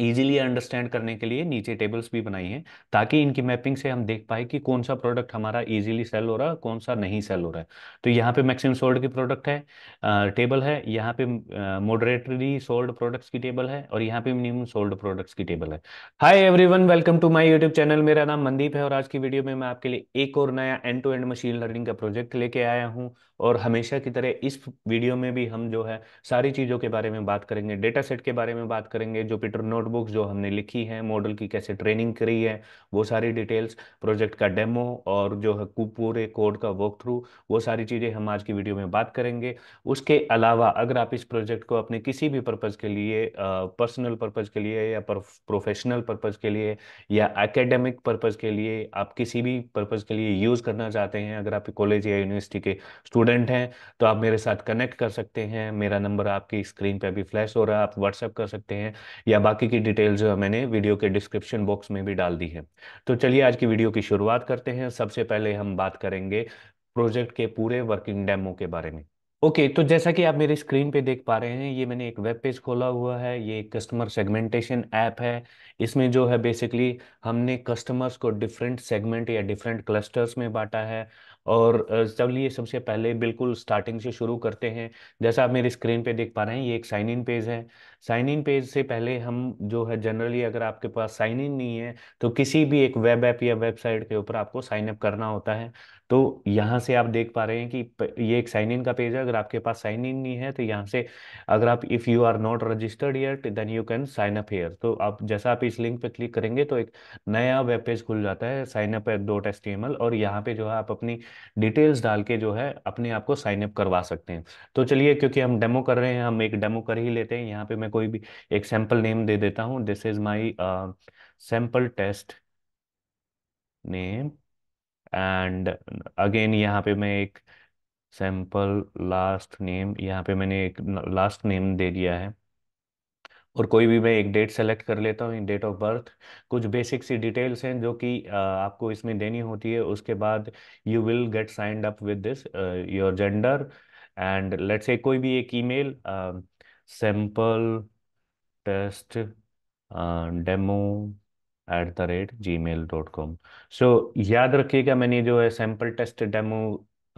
easily understand करने के लिए नीचे टेबल्स भी बनाई हैं ताकि इनकी मैपिंग से हम देख पाए कि कौन सा प्रोडक्ट हमारा ईजिली सेल हो रहा है कौन सा नहीं सेल हो रहा है तो यहाँ पे मैक्सिमम सोल्ड की प्रोडक्ट है टेबल है यहाँ पे मोडरेटरी सोल्ड प्रोडक्ट्स की टेबल है और यहाँ पे मिनिमम सोल्ड प्रोडक्ट्स की टेबल है hi one welcome to my YouTube channel मेरा नाम मनदीप है और आज की वीडियो में मैं आपके लिए एक और नया end to end machine learning का प्रोजेक्ट लेके आया हूँ और हमेशा की तरह इस वीडियो में भी हम जो है सारी चीज़ों के बारे में बात करेंगे डेटा सेट के बारे में बात करेंगे जुपिटर नोटबुक्स जो हमने लिखी है मॉडल की कैसे ट्रेनिंग करी है वो सारी डिटेल्स प्रोजेक्ट का डेमो और जो है पूरे कोड का वॉक थ्रू वो सारी चीज़ें हम आज की वीडियो में बात करेंगे उसके अलावा अगर आप इस प्रोजेक्ट को अपने किसी भी पर्पज़ के लिए पर्सनल पर्पज़ के लिए या प्रोफेशनल पर्पज़ के लिए या एकेडमिक पर्पज़ के लिए आप किसी भी पर्पज़ के लिए यूज़ करना चाहते हैं अगर आप कॉलेज या यूनिवर्सिटी के स्टूडेंट स्टूडेंट हैं तो आप मेरे साथ कनेक्ट कर सकते हैं मेरा नंबर आपकी स्क्रीन पे अभी फ्लैश हो रहा है आप व्हाट्सएप कर सकते हैं या बाकी की डिटेल जो है मैंने वीडियो के डिस्क्रिप्शन बॉक्स में भी डाल दी है तो चलिए आज की वीडियो की शुरुआत करते हैं सबसे पहले हम बात करेंगे प्रोजेक्ट के पूरे वर्किंग डेमो के बारे में ओके okay, तो जैसा कि आप मेरे स्क्रीन पे देख पा रहे हैं ये मैंने एक वेब पेज खोला हुआ है ये एक कस्टमर सेगमेंटेशन ऐप है इसमें जो है बेसिकली हमने कस्टमर्स को डिफरेंट सेगमेंट या डिफरेंट क्लस्टर्स में बांटा है और चलिए सबसे पहले बिल्कुल स्टार्टिंग से शुरू करते हैं जैसा आप मेरी स्क्रीन पे देख पा रहे हैं ये एक साइन इन पेज है साइन इन पेज से पहले हम जो है जनरली अगर आपके पास साइन इन नहीं है तो किसी भी एक वेब ऐप या वेबसाइट के ऊपर आपको साइन अप करना होता है तो यहाँ से आप देख पा रहे हैं कि ये एक साइन इन का पेज है अगर आपके पास साइन इन नहीं है तो यहाँ से अगर आप if you are not registered yet then you can sign up here तो आप जैसा आप इस लिंक पे क्लिक करेंगे तो एक नया वेब पेज खुल जाता है sign up dot S T M L और यहाँ पे जो है आप अपनी डिटेल्स डाल के जो है अपने आप को साइन अप करवा सकते हैं तो चलिए क्योंकि हम डेमो कर रहे हैं हम एक डेमो कर ही लेते हैं यहाँ पे मैं कोई भी एक सैम्पल नेम दे देता हूँ this is my sample test name and again यहाँ पे मैं एक सैम्पल लास्ट नेम यहाँ पे मैंने एक लास्ट नेम दे दिया है और कोई भी मैं एक डेट सेलेक्ट कर लेता हूँ डेट ऑफ बर्थ कुछ बेसिक सी डिटेल्स हैं जो कि आपको इसमें देनी होती है उसके बाद you will get signed up with this your gender and let's say कोई भी एक email sample test demo at the rate Gmail dot com so याद रखिएगा मैंने जो है सैम्पल टेस्ट डेमो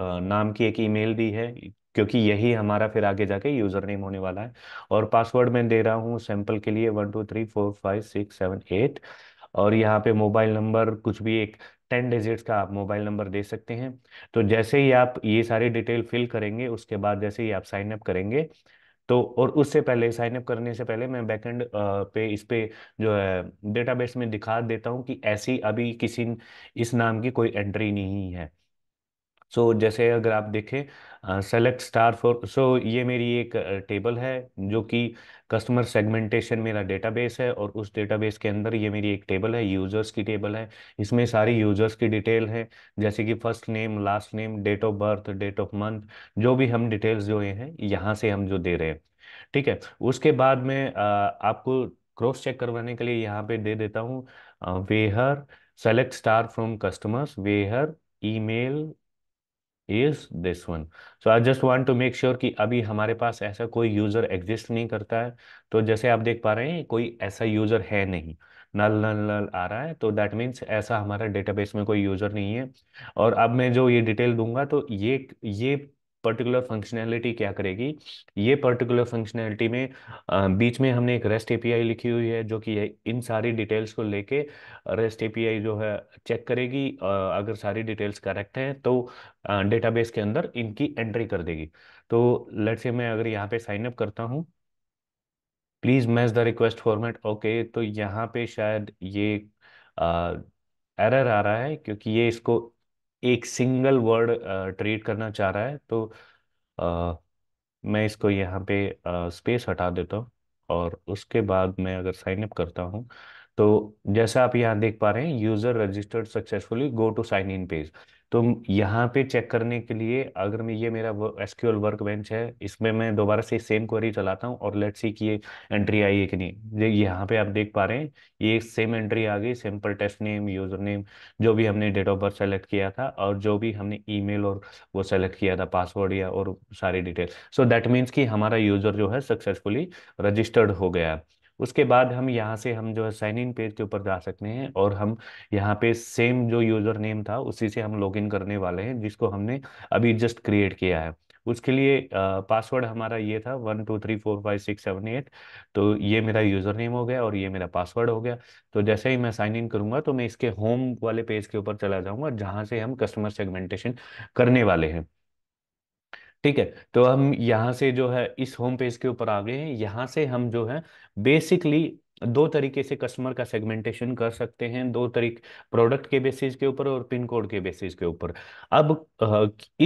नाम की एक ईमेल दी है क्योंकि यही हमारा फिर आगे जाके यूज़र नेम होने वाला है और पासवर्ड मैं दे रहा हूँ सैंपल के लिए one two three four five six seven eight और यहाँ पे मोबाइल नंबर कुछ भी एक टेन डिजिट्स का आप मोबाइल नंबर दे सकते हैं तो जैसे ही आप ये सारी डिटेल फिल करेंगे उसके बाद जैसे ही आप साइन अप करेंगे तो और उससे पहले साइन अप करने से पहले मैं बैकएंड पे इस पे जो है डेटाबेस में दिखा देता हूँ कि ऐसी अभी किसी इस नाम की कोई एंट्री नहीं है सो so, जैसे अगर आप देखें सेलेक्ट स्टार फॉर सो ये मेरी एक टेबल है जो कि कस्टमर सेगमेंटेशन मेरा डेटाबेस है और उस डेटाबेस के अंदर ये मेरी एक टेबल है यूज़र्स की टेबल है इसमें सारी यूज़र्स की डिटेल है जैसे कि first name last name date of birth date of month जो भी हम डिटेल्स जो ये हैं यहाँ से हम जो दे रहे हैं ठीक है उसके बाद में आ, आपको क्रॉस चेक करवाने के लिए यहाँ पे दे देता हूँ where select star from customers where email is this one so I just want to make sure कि अभी हमारे पास ऐसा कोई यूजर एग्जिस्ट नहीं करता है तो जैसे आप देख पा रहे हैं कोई ऐसा यूजर है नहीं नल नल नल आ रहा है तो दैट मीन्स ऐसा हमारा डेटाबेस में कोई यूजर नहीं है और अब मैं जो ये डिटेल दूंगा तो ये ये पर्टिकुलर फंक्शनैलिटी क्या करेगी ये पर्टिकुलर फंक्शनैलिटी में बीच में हमने एक रेस्ट एपीआई लिखी हुई है जो कि इन सारी डिटेल्स को लेके रेस्ट एपीआई जो है चेक करेगी अगर सारी डिटेल्स करेक्ट हैं तो डेटाबेस के अंदर इनकी एंट्री कर देगी तो लेट से मैं अगर यहाँ पे साइनअप करता हूँ please match the request format okay तो यहाँ पे शायद ये आ, एरर आ रहा है क्योंकि ये इसको एक सिंगल वर्ड ट्रीट करना चाह रहा है तो आ, मैं इसको यहाँ पे स्पेस हटा देता हूँ और उसके बाद मैं अगर साइन अप करता हूँ तो जैसा आप यहाँ देख पा रहे हैं user registered successfully go to sign in page तो यहाँ पे चेक करने के लिए अगर मैं ये मेरा एसक्यूएल वर्क बेंच है इसमें मैं दोबारा से सेम क्वेरी चलाता हूँ और लेट्स सी कि ये एंट्री आई है कि नहीं यहाँ पे आप देख पा रहे हैं ये सेम एंट्री आ गई simple test name user name जो भी हमने डेट ऑफ बर्थ सेलेक्ट किया था और जो भी हमने ई और वो सेलेक्ट किया था पासवर्ड या और सारी डिटेल सो दैट मीन्स कि हमारा यूजर जो है सक्सेसफुली रजिस्टर्ड हो गया उसके बाद हम यहाँ से हम जो है साइन इन पेज के ऊपर जा सकते हैं और हम यहाँ पे सेम जो यूज़र नेम था उसी से हम लॉगिन करने वाले हैं जिसको हमने अभी जस्ट क्रिएट किया है उसके लिए पासवर्ड हमारा ये था one two three four five six seven eight तो ये मेरा यूज़र नेम हो गया और ये मेरा पासवर्ड हो गया तो जैसे ही मैं साइन इन करूंगा तो मैं इसके होम वाले पेज के ऊपर चला जाऊंगा जहाँ से हम कस्टमर सेगमेंटेशन करने वाले हैं ठीक है तो हम यहाँ से जो है इस होम पेज के ऊपर आ गए हैं यहाँ से हम जो है बेसिकली दो तरीके से कस्टमर का सेगमेंटेशन कर सकते हैं दो तरीके प्रोडक्ट के बेसिस के ऊपर और पिन कोड के बेसिस के ऊपर अब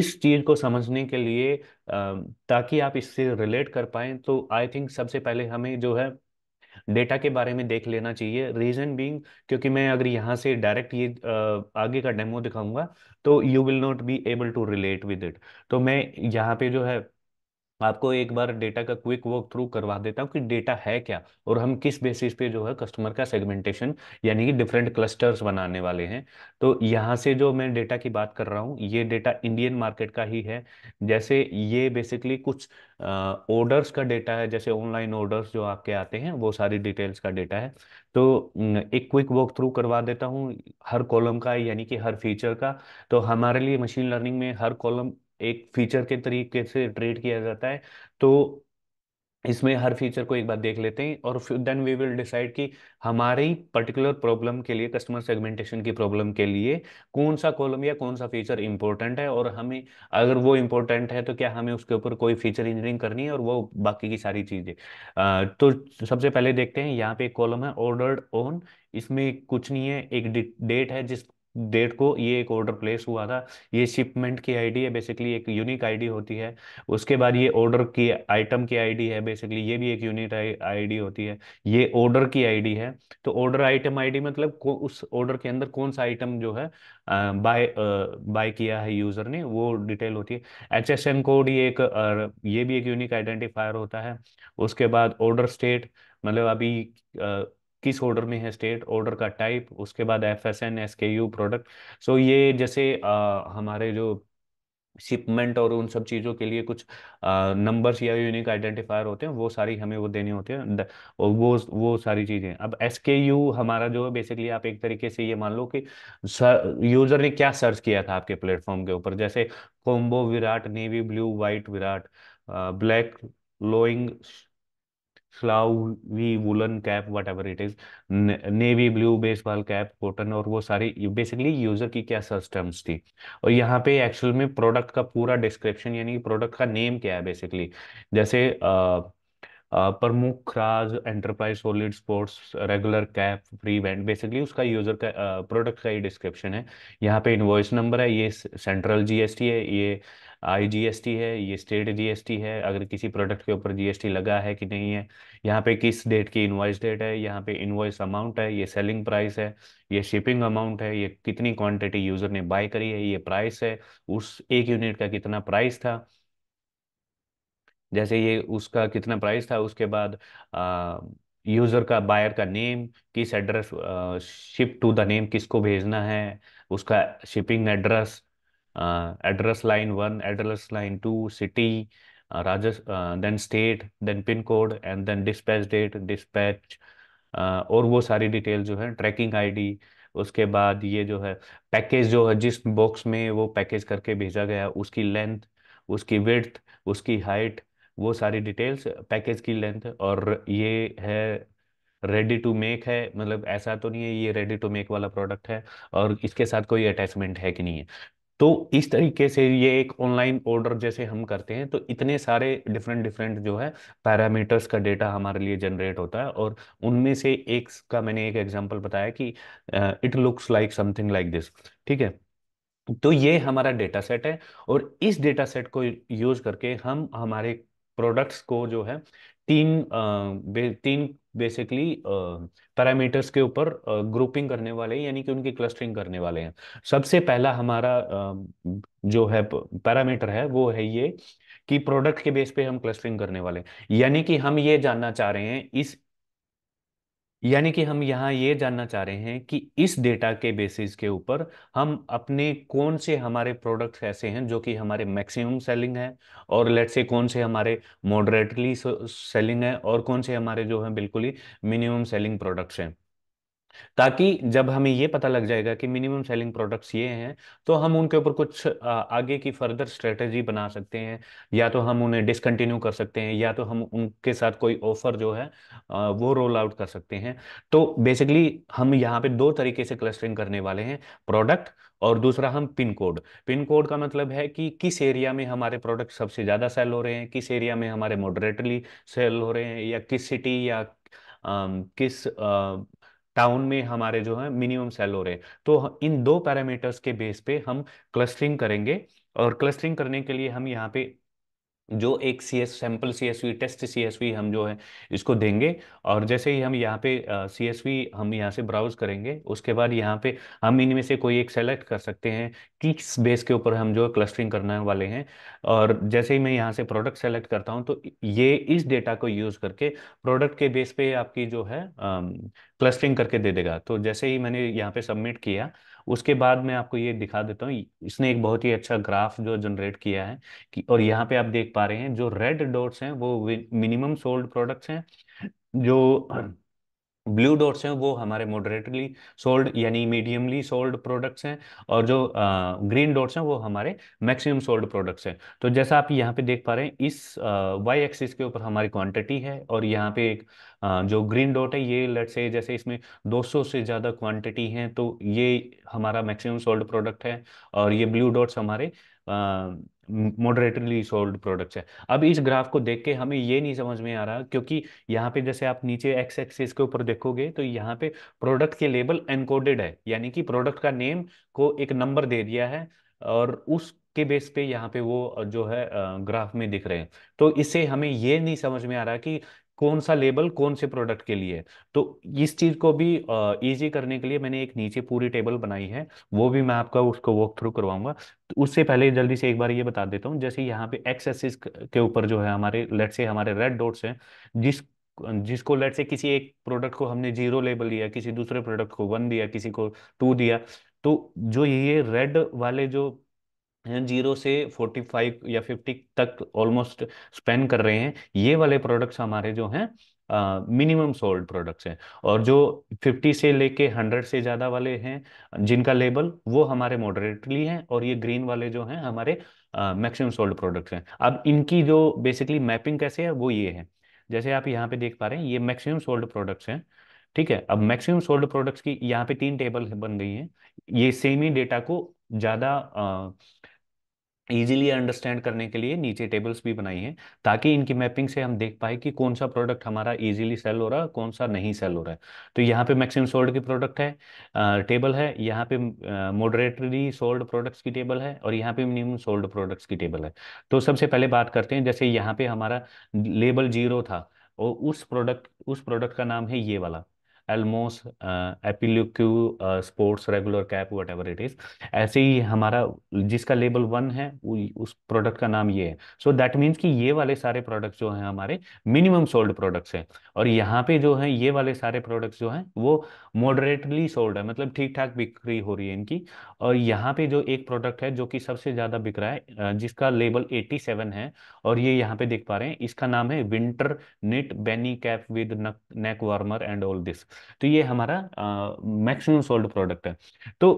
इस चीज को समझने के लिए ताकि आप इससे रिलेट कर पाए तो आई थिंक सबसे पहले हमें जो है डेटा के बारे में देख लेना चाहिए रीजन बीइंग क्योंकि मैं अगर यहाँ से डायरेक्ट ये आगे का डेमो दिखाऊंगा तो you will not be able to relate with it तो मैं यहाँ पे जो है आपको एक बार डेटा का क्विक वॉक थ्रू करवा देता हूँ कि डेटा है क्या और हम किस बेसिस पे जो है कस्टमर का सेगमेंटेशन यानी कि डिफरेंट क्लस्टर्स बनाने वाले हैं तो यहाँ से जो मैं डेटा की बात कर रहा हूँ ये डेटा इंडियन मार्केट का ही है जैसे ये बेसिकली कुछ ऑर्डर्स का डेटा है जैसे ऑनलाइन ऑर्डर्स जो आपके आते हैं वो सारी डिटेल्स का डेटा है तो एक क्विक वॉक थ्रू करवा देता हूँ हर कॉलम का यानी कि हर फीचर का तो हमारे लिए मशीन लर्निंग में हर कॉलम एक फीचर के तरीके से ट्रेड किया जाता है तो इसमें हर फीचर को एक बार देख लेते हैं और देन वी विल डिसाइड कि हमारी पर्टिकुलर प्रॉब्लम के लिए कस्टमर सेगमेंटेशन की प्रॉब्लम के लिए कौन सा कॉलम या कौन सा फीचर इंपॉर्टेंट है और हमें अगर वो इंपॉर्टेंट है तो क्या हमें उसके ऊपर कोई फीचर इंजीनियरिंग करनी है और वो बाकी की सारी चीज़ें तो सबसे पहले देखते हैं यहाँ पे एक कॉलम है ऑर्डर्ड ऑन इसमें कुछ नहीं है एक डेट है जिस डेट को ये एक ऑर्डर प्लेस हुआ था ये शिपमेंट की आईडी है बेसिकली एक यूनिक आईडी होती है उसके बाद ये ऑर्डर की आइटम की आईडी है बेसिकली ये भी एक यूनिक आईडी होती है ये ऑर्डर की आईडी है तो ऑर्डर आइटम आईडी मतलब उस ऑर्डर के अंदर कौन सा आइटम जो है बाय बाय किया है यूजर ने वो डिटेल होती है एच एस कोड ये एक ये भी एक यूनिक आइडेंटिफायर होता है उसके बाद ऑर्डर स्टेट मतलब अभी किस ऑर्डर में है स्टेट ऑर्डर का टाइप उसके बाद F S N S K U product so ये जैसे आ, हमारे जो शिपमेंट और उन सब चीज़ों के लिए कुछ नंबर्स या यूनिक आइडेंटिफायर होते हैं वो सारी हमें वो देने होती है और वो वो सारी चीज़ें अब एस के यू हमारा जो है बेसिकली आप एक तरीके से ये मान लो कि यूज़र ने क्या सर्च किया था आपके प्लेटफॉर्म के ऊपर जैसे combo Virat navy blue white Virat black लोइंग स्लावी woollen cap whatever it is navy blue baseball cap cotton और वो सारी बेसिकली यूजर की क्या सिस्टम्स थी और यहाँ पे एक्चुअल में प्रोडक्ट का पूरा डिस्क्रिप्शन यानी प्रोडक्ट का नेम क्या है बेसिकली जैसे आ, Pramukh Raj enterprise solid sports regular cap free band basically उसका यूजर का प्रोडक्ट का ही डिस्क्रिप्शन है यहाँ पे इन्वॉइस नंबर है ये सेंट्रल जीएसटी है ये आई जीएसटी है ये स्टेट जीएसटी है अगर किसी प्रोडक्ट के ऊपर जीएसटी लगा है कि नहीं है यहाँ पे किस डेट की इन्वॉइस डेट है यहाँ पे इन्वॉइस अमाउंट है ये सेलिंग प्राइस है ये शिपिंग अमाउंट है ये कितनी क्वांटिटी यूजर ने बाय करी है ये प्राइस है उस एक यूनिट का कितना प्राइस था जैसे ये उसका कितना प्राइस था उसके बाद यूज़र का बायर का नेम किस address ship to the name किसको भेजना है उसका shipping address address line one address line two city Rajasthan then state then pin code and then dispatch date dispatch और वो सारी डिटेल जो है ट्रैकिंग आईडी उसके बाद ये जो है पैकेज जो है जिस बॉक्स में वो पैकेज करके भेजा गया उसकी लेंथ उसकी विड्थ उसकी हाइट वो सारी डिटेल्स पैकेज की लेंथ और ये है रेडी टू मेक है मतलब ऐसा तो नहीं है ये रेडी टू मेक वाला प्रोडक्ट है और इसके साथ कोई अटैचमेंट है कि नहीं है तो इस तरीके से ये एक ऑनलाइन ऑर्डर जैसे हम करते हैं तो इतने सारे डिफरेंट डिफरेंट जो है पैरामीटर्स का डेटा हमारे लिए जनरेट होता है और उनमें से एक का मैंने एक एग्जांपल बताया कि it looks like something like this ठीक है तो ये हमारा डेटा सेट है और इस डेटा सेट को यूज करके हम हमारे प्रोडक्ट्स को जो है तीन आ, बे, तीन बेसिकली पैरामीटर्स के ऊपर ग्रुपिंग करने वाले हैं यानी कि उनकी क्लस्टरिंग करने वाले हैं सबसे पहला हमारा आ, जो है पैरामीटर है वो है ये कि प्रोडक्ट के बेस पे हम क्लस्टरिंग करने वाले यानी कि हम ये जानना चाह रहे हैं इस यानी कि हम यहाँ ये जानना चाह रहे हैं कि इस डेटा के बेसिस के ऊपर हम अपने कौन से हमारे प्रोडक्ट्स ऐसे हैं जो कि हमारे मैक्सिमम सेलिंग है और लेट्स से कौन से हमारे मॉडरेटली सेलिंग है और कौन से हमारे जो हैं बिल्कुल ही मिनिमम सेलिंग प्रोडक्ट्स हैं ताकि जब हमें ये पता लग जाएगा कि मिनिमम सेलिंग प्रोडक्ट्स ये हैं तो हम उनके ऊपर कुछ आगे की फर्दर स्ट्रेटजी बना सकते हैं या तो हम उन्हें डिसकंटिन्यू कर सकते हैं या तो हम उनके साथ कोई ऑफर जो है वो रोल आउट कर सकते हैं तो बेसिकली हम यहाँ पे दो तरीके से क्लस्टरिंग करने वाले हैं प्रोडक्ट और दूसरा हम पिन कोड पिन कोड का मतलब है कि किस एरिया में हमारे प्रोडक्ट सबसे ज़्यादा सेल हो रहे हैं किस एरिया में हमारे मॉडरेटली सेल हो रहे हैं या किस सिटी या आ, किस आ, टाउन में हमारे जो है मिनिमम सेल हो रहे हैं तो इन दो पैरामीटर्स के बेस पे हम क्लस्टरिंग करेंगे और क्लस्टरिंग करने के लिए हम यहाँ पे जो एक C S sample C S V test C S V हम जो है इसको देंगे और जैसे ही हम यहाँ पे सी एस वी हम यहाँ से ब्राउज करेंगे उसके बाद यहाँ पे हम इनमें से कोई एक सेलेक्ट कर सकते हैं किस बेस के ऊपर हम जो है क्लस्टरिंग करने वाले हैं और जैसे ही मैं यहाँ से प्रोडक्ट सेलेक्ट करता हूँ तो ये इस डेटा को यूज़ करके प्रोडक्ट के बेस पे आपकी जो है क्लस्टरिंग करके दे देगा तो जैसे ही मैंने यहाँ पे सबमिट किया उसके बाद मैं आपको ये दिखा देता हूँ इसने एक बहुत ही अच्छा ग्राफ जो जनरेट किया है कि और यहाँ पे आप देख पा रहे हैं जो रेड डॉट्स हैं वो मिनिमम सोल्ड प्रोडक्ट्स हैं जो ब्लू डॉट्स हैं वो हमारे मॉडरेटली सोल्ड यानी मीडियमली सोल्ड प्रोडक्ट्स हैं और जो ग्रीन डॉट्स हैं वो हमारे मैक्सिमम सोल्ड प्रोडक्ट्स हैं तो जैसा आप यहाँ पे देख पा रहे हैं इस वाई एक्सिस के ऊपर हमारी क्वांटिटी है और यहाँ पे एक जो ग्रीन डॉट है ये लट से जैसे इसमें 200 से ज़्यादा क्वांटिटी है तो ये हमारा मैक्सिमम सोल्ड प्रोडक्ट है और ये ब्लू डॉट्स हमारे मॉडरेटली सोल्ड प्रोडक्ट्स है अब इस ग्राफ को देख के हमें ये नहीं समझ में आ रहा क्योंकि यहाँ पे जैसे आप नीचे एक्स एक्सिस के ऊपर देखोगे तो यहाँ पे प्रोडक्ट के लेबल एनकोडेड है यानी कि प्रोडक्ट का नेम को एक नंबर दे दिया है और उस के बेस पे यहाँ पे वो जो है ग्राफ में दिख रहे हैं तो इससे हमें ये नहीं समझ में आ रहा कि कौन सा लेबल कौन से प्रोडक्ट के लिए तो इस चीज को भी इजी करने के लिए मैंने एक नीचे पूरी टेबल बनाई है वो भी मैं आपका उसको वॉक थ्रू करवाऊंगा तो उससे पहले जल्दी से एक बार ये बता देता हूँ जैसे यहाँ पे एक्सेसिस के ऊपर जो है हमारे लेट से हमारे रेड डोट्स हैं जिस जिसको लेट से किसी एक प्रोडक्ट को हमने जीरो लेबल दिया किसी दूसरे प्रोडक्ट को वन दिया किसी को टू दिया तो जो ये रेड वाले जो जीरो से फोर्टी फाइव या फिफ्टी तक ऑलमोस्ट स्पेंड कर रहे हैं ये वाले प्रोडक्ट्स हमारे जो हैं मिनिमम सोल्ड प्रोडक्ट्स हैं और जो फिफ्टी से लेके हंड्रेड से ज़्यादा वाले हैं जिनका लेबल वो हमारे मॉडरेटली हैं और ये ग्रीन वाले जो हैं हमारे मैक्सिमम सोल्ड प्रोडक्ट्स हैं अब इनकी जो बेसिकली मैपिंग कैसे है वो ये है जैसे आप यहाँ पे देख पा रहे हैं ये मैक्सिमम सोल्ड प्रोडक्ट्स हैं ठीक है अब मैक्सिमम सोल्ड प्रोडक्ट्स की यहाँ पे तीन टेबल बन गई हैं ये सेम ही डेटा को ज़्यादा ईजिली अंडरस्टैंड करने के लिए नीचे टेबल्स भी बनाई हैं ताकि इनकी मैपिंग से हम देख पाए कि कौन सा प्रोडक्ट हमारा ईजिली सेल हो रहा है कौन सा नहीं सेल हो रहा है तो यहाँ पे मैक्सिमम सोल्ड की प्रोडक्ट है टेबल है यहाँ पे मोडरेटरी सोल्ड प्रोडक्ट्स की टेबल है और यहाँ पे मिनिमम सोल्ड प्रोडक्ट्स की टेबल है तो सबसे पहले बात करते हैं जैसे यहाँ पे हमारा लेबल जीरो था और उस प्रोडक्ट उस प्रोडक्ट का नाम है ये वाला एलमोस एपिल्यूक्यू sports regular cap whatever it is ऐसे ही हमारा जिसका लेबल वन है उस प्रोडक्ट का नाम ये है सो दैट मीन्स कि ये वाले सारे प्रोडक्ट जो हैं हमारे मिनिमम सोल्ड प्रोडक्ट्स हैं और यहाँ पे जो है ये वाले सारे प्रोडक्ट्स जो हैं वो मॉडरेटली सोल्ड है मतलब ठीक ठाक बिक्री हो रही है इनकी और यहाँ पे जो एक प्रोडक्ट है जो कि सबसे ज़्यादा बिक रहा है जिसका लेबल 87 है और ये यहाँ पे देख पा रहे हैं इसका नाम है winter knit beanie cap with neck warmer and all this तो ये हमारा मैक्सिमम सोल्ड प्रोडक्ट है तो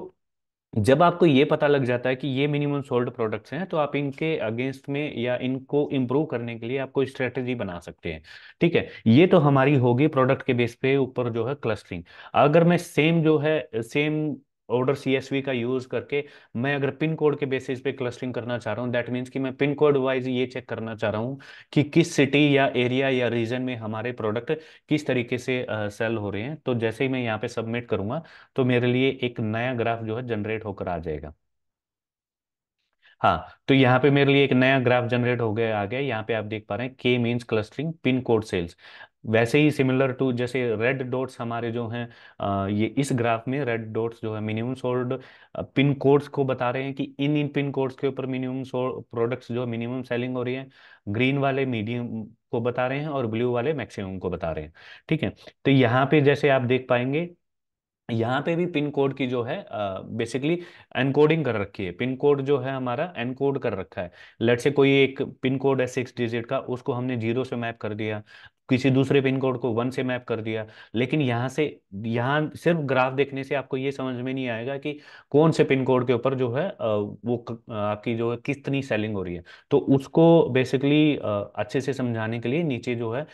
जब आपको ये पता लग जाता है कि ये मिनिमम सोल्ड प्रोडक्ट्स हैं तो आप इनके अगेंस्ट में या इनको इम्प्रूव करने के लिए आपको स्ट्रेटजी बना सकते हैं ठीक है ये तो हमारी होगी प्रोडक्ट के बेस पे ऊपर जो है क्लस्टरिंग अगर मैं सेम जो है सेम ऑर्डर सीएसवी का यूज करके मैं अगर पिन कोड के बेसिस पे क्लस्टरिंग करना चाह रहा हूँ दैट मीन्स कि मैं पिन कोड वाइज ये चेक करना चाह रहा हूँ कि किस सिटी या एरिया या रीजन में हमारे प्रोडक्ट किस तरीके से सेल हो रहे हैं तो जैसे ही मैं यहाँ पे सबमिट करूंगा तो मेरे लिए एक नया ग्राफ जो है जनरेट होकर आ जाएगा हाँ तो यहाँ पे मेरे लिए एक नया ग्राफ जनरेट हो गया आ गया यहाँ पे आप देख पा रहे हैं K means clustering pin code sales वैसे ही सिमिलर टू जैसे रेड डॉट्स हमारे जो हैं ये इस ग्राफ में रेड डॉट्स जो है मिनिमम सोल्ड पिन कोड्स को बता रहे हैं कि इन इन पिन कोड्स के ऊपर मिनिमम सोल्ड प्रोडक्ट्स जो मिनिमम सेलिंग हो रही है ग्रीन वाले मीडियम को बता रहे हैं और ब्लू वाले मैक्सिमम को बता रहे हैं ठीक है तो यहाँ पे जैसे आप देख पाएंगे यहाँ पे भी पिन कोड की जो है बेसिकली एनकोडिंग कर रखी है पिन कोड जो है हमारा एनकोड कर रखा है लेट से कोई एक पिन कोड है सिक्स डिजिट का उसको हमने जीरो से मैप कर दिया किसी दूसरे पिन कोड को वन से मैप कर दिया लेकिन यहाँ से यहाँ सिर्फ ग्राफ देखने से आपको ये समझ में नहीं आएगा कि कौन से पिन कोड के ऊपर जो है वो आपकी जो है कितनी सेलिंग हो रही है तो उसको बेसिकली अच्छे से समझाने के लिए नीचे जो है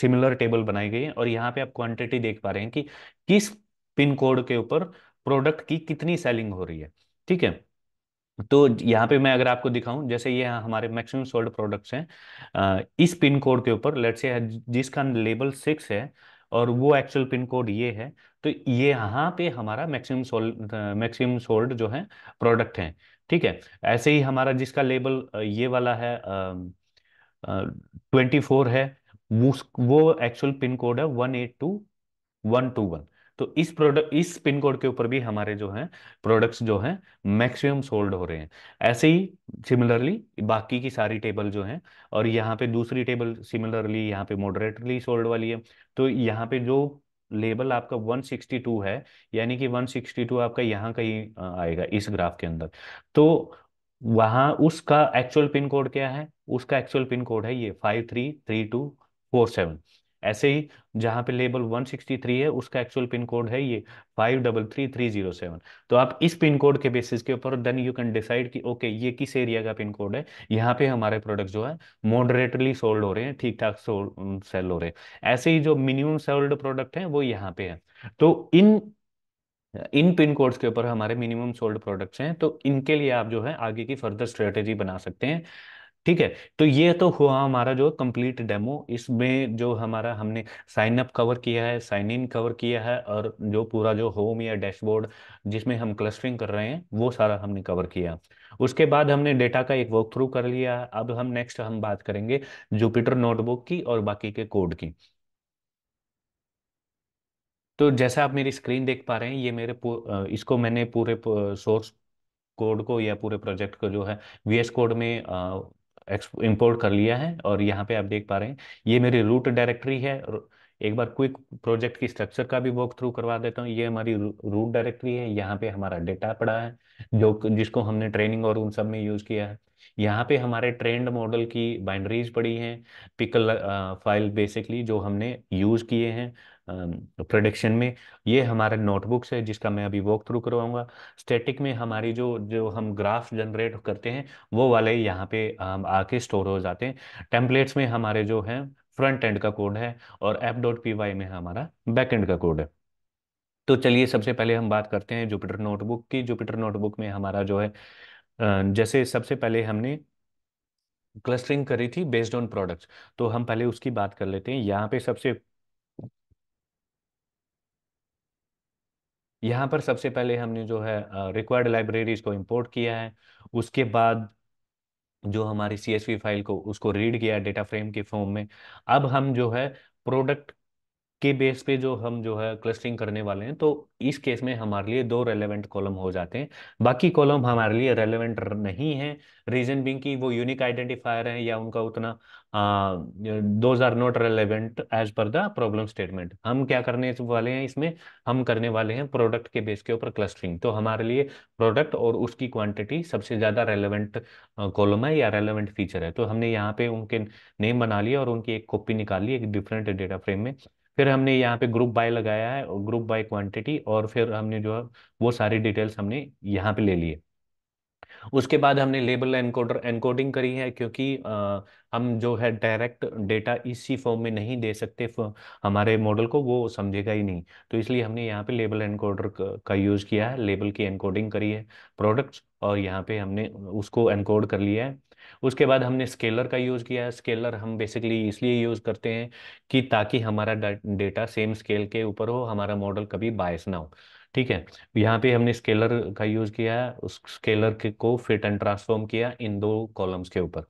सिमिलर टेबल बनाई गई है और यहाँ पे आप क्वांटिटी देख पा रहे हैं कि किस पिन कोड के ऊपर प्रोडक्ट की कितनी सेलिंग हो रही है ठीक है तो यहाँ पे मैं अगर आपको दिखाऊं जैसे ये हमारे मैक्सिमम सोल्ड प्रोडक्ट्स हैं इस पिन कोड के ऊपर लेट से जिसका लेबल सिक्स है और वो एक्चुअल पिन कोड ये है तो ये यहाँ पे हमारा मैक्सिमम सोल्ड मैक्सिमम सोल्ड जो है प्रोडक्ट है ठीक है ऐसे ही हमारा जिसका लेबल ये वाला है ट्वेंटी फोर है वो वो एक्चुअल पिन कोड है one eight two one two one तो इस प्रोडक्ट इस पिन कोड के ऊपर भी हमारे जो हैं प्रोडक्ट्स जो हैं मैक्सिमम सोल्ड हो रहे हैं ऐसे ही सिमिलरली बाकी की सारी टेबल जो हैं और यहाँ पे दूसरी टेबल सिमिलरली यहाँ पे मॉडरेटली सोल्ड वाली है तो यहाँ पे जो लेबल आपका 162 है यानी कि 162 आपका यहाँ कहीं आएगा इस ग्राफ के अंदर तो वहां उसका एक्चुअल पिन कोड क्या है उसका एक्चुअल पिन कोड है ये five three three two four seven ऐसे ही जहां पे लेबल 163 है उसका एक्चुअल पिन कोड है ये five double three three zero seven तो आप इस पिन कोड के बेसिस के ऊपर देन यू कैन डिसाइड कि ओके ये किस एरिया का पिन कोड है यहाँ पे हमारे प्रोडक्ट जो है मॉडरेटली सोल्ड हो रहे हैं ठीक ठाक सेल हो रहे हैं ऐसे ही जो मिनिमम सेल्ड प्रोडक्ट है वो यहाँ पे है तो इन इन पिन कोड्स के ऊपर हमारे मिनिमम सोल्ड प्रोडक्ट्स हैं तो इनके लिए आप जो है आगे की फर्दर स्ट्रेटेजी बना सकते हैं ठीक है तो ये तो हुआ हमारा जो कंप्लीट डेमो इसमें जो हमारा हमने साइन अप कवर किया है साइन इन कवर किया है और जो पूरा जो होम या डैशबोर्ड जिसमें हम क्लस्टरिंग कर रहे हैं वो सारा हमने कवर किया उसके बाद हमने डेटा का एक वॉक थ्रू कर लिया अब हम नेक्स्ट हम बात करेंगे जुपिटर नोटबुक की और बाकी के कोड की तो जैसा आप मेरी स्क्रीन देख पा रहे हैं ये मेरे इसको मैंने पूरे सोर्स कोड को या पूरे प्रोजेक्ट को जो है वीएस कोड में इंपोर्ट कर लिया है और यहाँ पे आप देख पा रहे हैं ये मेरी रूट डायरेक्टरी है एक बार क्विक प्रोजेक्ट की स्ट्रक्चर का भी वॉक थ्रू करवा देता हूँ ये हमारी रूट डायरेक्टरी है यहाँ पे हमारा डेटा पड़ा है जो जिसको हमने ट्रेनिंग और उन सब में यूज किया है यहाँ पे हमारे ट्रेंड मॉडल की बाइंड्रीज पड़ी हैं पिकल फाइल बेसिकली जो हमने यूज किए हैं प्रोडक्शन में ये हमारा नोटबुक्स है जिसका मैं अभी वॉक थ्रू करवाऊंगा स्टैटिक में हमारी जो जो हम ग्राफ जनरेट करते हैं वो वाले यहाँ पे आके स्टोर हो जाते हैं टेम्पलेट्स में हमारे जो है फ्रंट एंड का कोड है और एप डॉट पी वाई में हमारा बैक एंड का कोड है तो चलिए सबसे पहले हम बात करते हैं जुपिटर नोटबुक की जुपिटर नोटबुक में हमारा जो है जैसे सबसे पहले हमने क्लस्टरिंग करी थी बेस्ड ऑन प्रोडक्ट्स तो हम पहले उसकी बात कर लेते हैं यहाँ पे सबसे यहाँ पर सबसे पहले हमने जो है रिक्वायर्ड लाइब्रेरीज को इंपोर्ट किया है उसके बाद जो हमारी सी फाइल को उसको रीड किया डेटा फ्रेम के फॉर्म में अब हम जो है प्रोडक्ट के बेस पे जो हम जो है क्लस्टरिंग करने वाले हैं तो इस केस में हमारे लिए दो रेलेवेंट कॉलम हो जाते हैं बाकी कॉलम हमारे लिए रेलेवेंट नहीं है रीजन बिंग की वो यूनिक आइडेंटिफायर है या उनका उतना दो are not relevant as per the problem statement हम क्या करने वाले हैं इसमें हम करने वाले हैं प्रोडक्ट के बेस के ऊपर क्लस्टरिंग तो हमारे लिए प्रोडक्ट और उसकी क्वांटिटी सबसे ज़्यादा रेलेवेंट कॉलम है या रेलेवेंट फीचर है तो हमने यहाँ पे उनके नेम बना लिए और उनकी एक कॉपी निकाल ली एक डिफरेंट डेटा फ्रेम में फिर हमने यहाँ पे ग्रुप बाय लगाया है और ग्रुप बाय क्वांटिटी और फिर हमने जो है वो सारी डिटेल्स हमने यहाँ पे ले लिए उसके बाद हमने लेबल एनकोडर एनकोडिंग करी है क्योंकि आ, हम जो है डायरेक्ट डेटा इसी फॉर्म में नहीं दे सकते हमारे मॉडल को वो समझेगा ही नहीं तो इसलिए हमने यहाँ पे लेबल एनकोडर का यूज़ किया है लेबल की एनकोडिंग करी है प्रोडक्ट्स और यहाँ पे हमने उसको एनकोड कर लिया है उसके बाद हमने स्केलर का यूज़ किया है स्केलर हम बेसिकली इसलिए यूज़ करते हैं कि ताकि हमारा डेटा सेम स्केल के ऊपर हो हमारा मॉडल कभी बायस ना हो ठीक है यहाँ पे हमने स्केलर का यूज किया है उस स्केलर के को फिट एंड ट्रांसफॉर्म किया इन दो कॉलम्स के ऊपर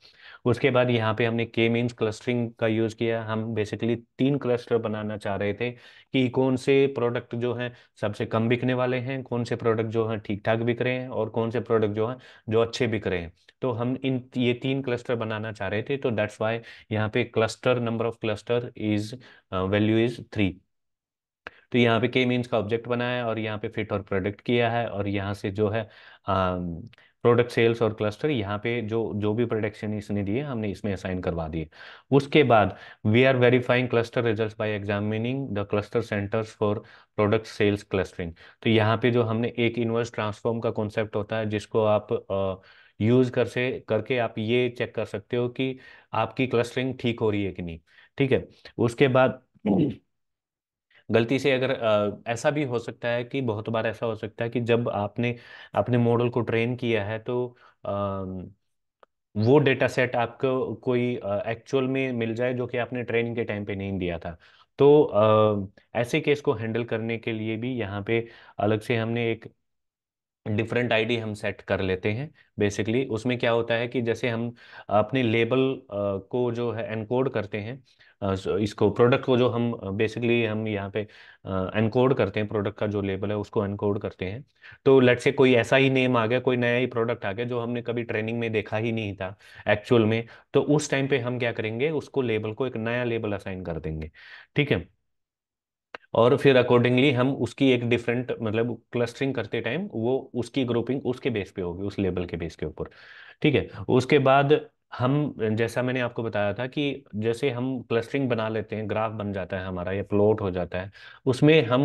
उसके बाद यहाँ पे हमने के मीन्स क्लस्टरिंग का यूज किया हम बेसिकली तीन क्लस्टर बनाना चाह रहे थे कि कौन से प्रोडक्ट जो है सबसे कम बिकने वाले हैं कौन से प्रोडक्ट जो है ठीक ठाक बिक रहे हैं और कौन से प्रोडक्ट जो है जो अच्छे बिक रहे हैं तो हम इन ये तीन क्लस्टर बनाना चाह रहे थे तो दैट्स वाई यहाँ पे cluster number of cluster is value is three तो यहाँ पे के मीन्स का ऑब्जेक्ट बनाया और यहाँ पे फिट और प्रोडक्ट किया है और यहाँ से जो है प्रोडक्ट सेल्स और क्लस्टर यहाँ पे जो जो भी प्रोडक्शन इसने दिए हमने इसमें असाइन करवा दिए उसके बाद we are verifying cluster result by examining the cluster centers for product sales clustering तो यहाँ पे जो हमने एक इन्वर्स ट्रांसफॉर्म का कॉन्सेप्ट होता है जिसको आप यूज कर से करके आप ये चेक कर सकते हो कि आपकी क्लस्टरिंग ठीक हो रही है कि नहीं ठीक है उसके बाद गलती से अगर आ, ऐसा भी हो सकता है कि बहुत बार ऐसा हो सकता है कि जब आपने अपने मॉडल को ट्रेन किया है तो आ, वो डेटा सेट आपको कोई एक्चुअल में मिल जाए जो कि आपने ट्रेनिंग के टाइम पे नहीं दिया था तो आ, ऐसे केस को हैंडल करने के लिए भी यहाँ पे अलग से हमने एक डिफरेंट आईडी हम सेट कर लेते हैं बेसिकली उसमें क्या होता है कि जैसे हम अपने लेबल को जो है एनकोड करते हैं इसको प्रोडक्ट को जो हम बेसिकली हम यहाँ पे एनकोड करते हैं प्रोडक्ट का जो लेबल है उसको एनकोड करते हैं तो लेट से कोई ऐसा ही नेम आ गया कोई नया ही प्रोडक्ट आ गया जो हमने कभी ट्रेनिंग में देखा ही नहीं था एक्चुअल में तो उस टाइम पे हम क्या करेंगे उसको लेबल को एक नया लेबल असाइन कर देंगे ठीक है और फिर अकॉर्डिंगली हम उसकी एक डिफरेंट मतलब क्लस्टरिंग करते टाइम वो उसकी ग्रुपिंग उसके बेस पे होगी उस लेबल के बेस के ऊपर ठीक है उसके बाद हम जैसा मैंने आपको बताया था कि जैसे हम क्लस्टरिंग बना लेते हैं ग्राफ बन जाता है हमारा या प्लॉट हो जाता है उसमें हम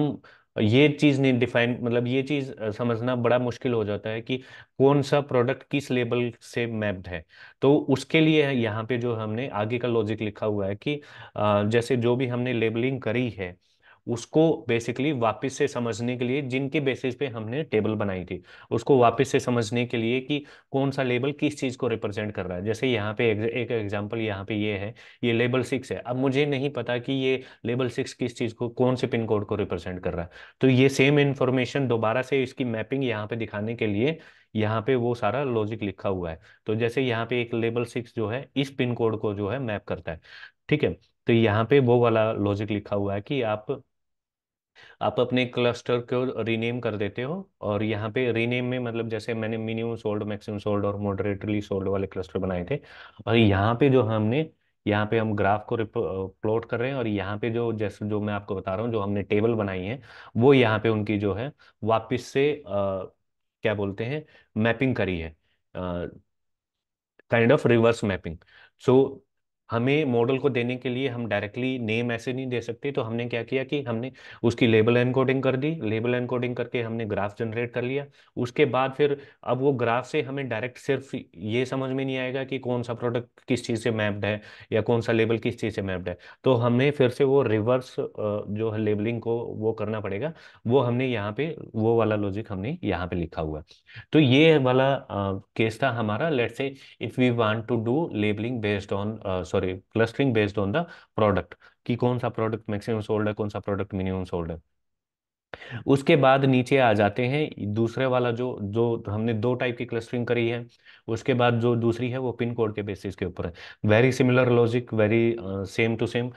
ये चीज़ नहीं डिफाइन मतलब ये चीज़ समझना बड़ा मुश्किल हो जाता है कि कौन सा प्रोडक्ट किस लेबल से मैप्ड है तो उसके लिए यहाँ पे जो हमने आगे का लॉजिक लिखा हुआ है कि जैसे जो भी हमने लेबलिंग करी है उसको बेसिकली वापस से समझने के लिए जिनके बेसिस पे हमने टेबल बनाई थी उसको वापस से समझने के लिए कि कौन सा लेबल किस चीज़ को रिप्रेजेंट कर रहा है जैसे यहाँ पे एक एग्जाम्पल यहाँ पे ये है ये लेबल सिक्स है अब मुझे नहीं पता कि ये लेबल सिक्स किस चीज़ को कौन से पिन कोड को रिप्रेजेंट कर रहा है तो ये सेम इन्फॉर्मेशन दोबारा से इसकी मैपिंग यहाँ पे दिखाने के लिए यहाँ पे वो सारा लॉजिक लिखा हुआ है तो जैसे यहाँ पे एक लेबल सिक्स जो है इस पिन कोड को जो है मैप करता है ठीक है तो यहाँ पे वो वाला लॉजिक लिखा हुआ है कि आप आप अपने क्लस्टर को रीनेम कर देते हो और यहाँ पे रीनेम में मतलब जैसे मैंने मिनिमम सोल्ड मैक्सिमम सोल्ड और मॉडरेटली सोल्ड वाले क्लस्टर बनाए थे और यहाँ पे जो हमने यहाँ पे हम ग्राफ को प्लॉट कर रहे हैं और यहाँ पे जो जैसे जो मैं आपको बता रहा हूँ जो हमने टेबल बनाई है वो यहाँ पे उनकी जो है वापिस से आ, क्या बोलते हैं मैपिंग करी है kind of reverse mapping so हमें मॉडल को देने के लिए हम डायरेक्टली नेम ऐसे नहीं दे सकते तो हमने क्या किया कि हमने उसकी लेबल एनकोडिंग कर दी लेबल एनकोडिंग करके हमने ग्राफ जनरेट कर लिया उसके बाद फिर अब वो ग्राफ से हमें डायरेक्ट सिर्फ ये समझ में नहीं आएगा कि कौन सा प्रोडक्ट किस चीज़ से मैप्ड है या कौन सा लेबल किस चीज़ से मैप्ड है तो हमने फिर से वो रिवर्स जो है लेबलिंग को वो करना पड़ेगा वो हमने यहाँ पे वो वाला लॉजिक हमने यहाँ पे लिखा हुआ तो ये वाला केस था हमारा let say if we want to do labelling based on sorry sorry clustering based on the product कि कौन सा प्रोडक्ट मैक्सिमम सोल्ड है कौन सा प्रोडक्ट मिनिमम सोल्ड है उसके बाद नीचे आ जाते हैं दूसरे वाला जो जो हमने दो टाइप की क्लस्टरिंग करी है उसके बाद जो दूसरी है वो पिन कोड के बेसिस के ऊपर है very similar logic very same to same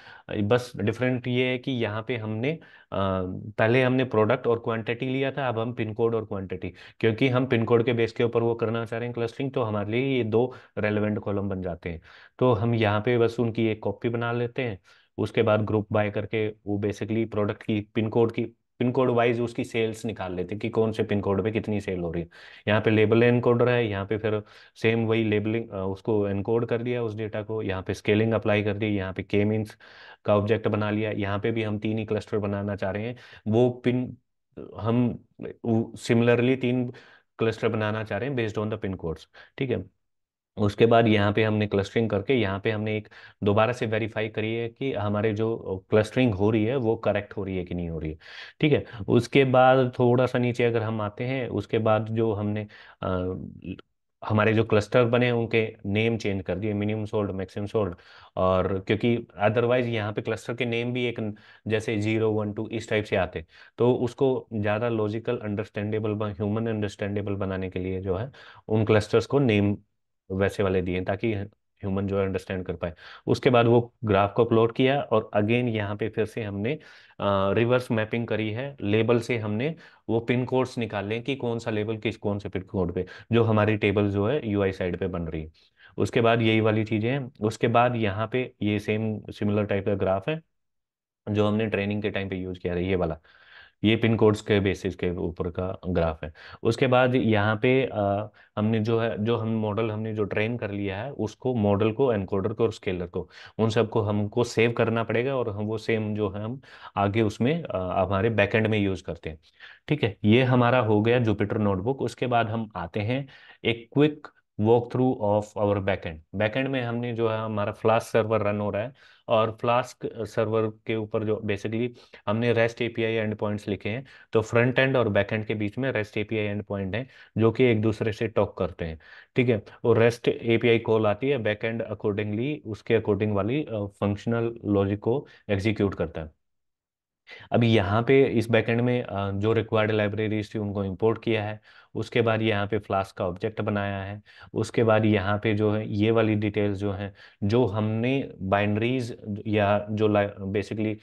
बस डिफरेंट ये है कि यहाँ पे हमने uh, पहले हमने प्रोडक्ट और क्वांटिटी लिया था अब हम पिन कोड और क्वांटिटी क्योंकि हम पिन कोड के बेस के ऊपर वो करना चाह रहे हैं क्लस्टरिंग तो हमारे लिए ये दो रेलिवेंट कॉलम बन जाते हैं तो हम यहाँ पे बस उनकी एक कॉपी बना लेते हैं उसके बाद ग्रुप बाय करके वो बेसिकली प्रोडक्ट की पिन कोड की पिन कोड वाइज उसकी सेल्स निकाल लेते कि कौन से पिन कोड पे कितनी सेल हो रही है यहाँ पे लेबल एनकोडर है यहाँ पे फिर सेम वही लेबलिंग उसको एनकोड कर दिया उस डेटा को यहाँ पे स्केलिंग अप्लाई कर दी यहाँ पे के मीन्स का ऑब्जेक्ट बना लिया यहाँ पे भी हम तीन ही क्लस्टर बनाना चाह रहे हैं वो पिन हम सिमिलरली तीन क्लस्टर बनाना चाह रहे हैं based on the pin codes ठीक है उसके बाद यहाँ पे हमने क्लस्टरिंग करके यहाँ पे हमने एक दोबारा से वेरीफाई करी है कि हमारे जो क्लस्टरिंग हो रही है वो करेक्ट हो रही है कि नहीं हो रही है ठीक है उसके बाद थोड़ा सा नीचे अगर हम आते हैं उसके बाद जो हमने आ, हमारे जो क्लस्टर बने हैं उनके नेम चेंज कर दिए मिनिमम सोल्ड मैक्सिमम सोल्ड और क्योंकि अदरवाइज यहाँ पे क्लस्टर के नेम भी एक जैसे जीरो वन टू इस टाइप से आते तो उसको ज़्यादा लॉजिकल अंडरस्टैंडेबल ह्यूमन अंडरस्टैंडेबल बनाने के लिए जो है उन क्लस्टर्स को नेम वैसे वाले दिए ताकि ह्यूमन जो है अंडरस्टैंड कर पाए उसके बाद वो ग्राफ को अपलोड किया और अगेन यहाँ पे फिर से हमने रिवर्स मैपिंग करी है लेबल से हमने वो पिन कोड्स निकाले कि कौन सा लेबल किस कौन से पिन कोड पे जो हमारी टेबल जो है यूआई साइड पे बन रही है उसके बाद यही वाली चीज़ें हैं उसके बाद यहाँ पे ये सेम सिमिलर टाइप का ग्राफ है जो हमने ट्रेनिंग के टाइम पे यूज किया था ये वाला ये पिन कोड्स के बेसिस के ऊपर का ग्राफ है उसके बाद यहाँ पे आ, हमने जो है जो हम मॉडल हमने जो ट्रेन कर लिया है उसको मॉडल को एनकोडर को और स्केलर को उन सबको हमको सेव करना पड़ेगा और हम वो सेम जो है हम आगे उसमें आ, हमारे बैकेंड में यूज़ करते हैं ठीक है ये हमारा हो गया जुपिटर नोटबुक उसके बाद हम आते हैं एक quick walk through of our backend backend में हमने जो है हमारा फ्लास सर्वर रन हो रहा है और फ्लास्क सर्वर के ऊपर जो बेसिकली हमने रेस्ट एपीआई एंड पॉइंट्स लिखे हैं तो फ्रंट एंड और बैक एंड के बीच में रेस्ट एपीआई एंड पॉइंट हैं जो कि एक दूसरे से टॉक करते हैं ठीक है और रेस्ट एपीआई कॉल आती है बैक एंड अकॉर्डिंगली उसके अकॉर्डिंग वाली फंक्शनल लॉजिक को एग्जीक्यूट करता है अभी यहाँ पे इस बैकेंड में जो रिक्वायर्ड लाइब्रेरीज थी उनको इंपोर्ट किया है उसके बाद यहाँ पे फ्लास्क का ऑब्जेक्ट बनाया है उसके बाद यहाँ पे जो है ये वाली डिटेल्स जो हैं जो हमने बाइंड्रीज या जो बेसिकली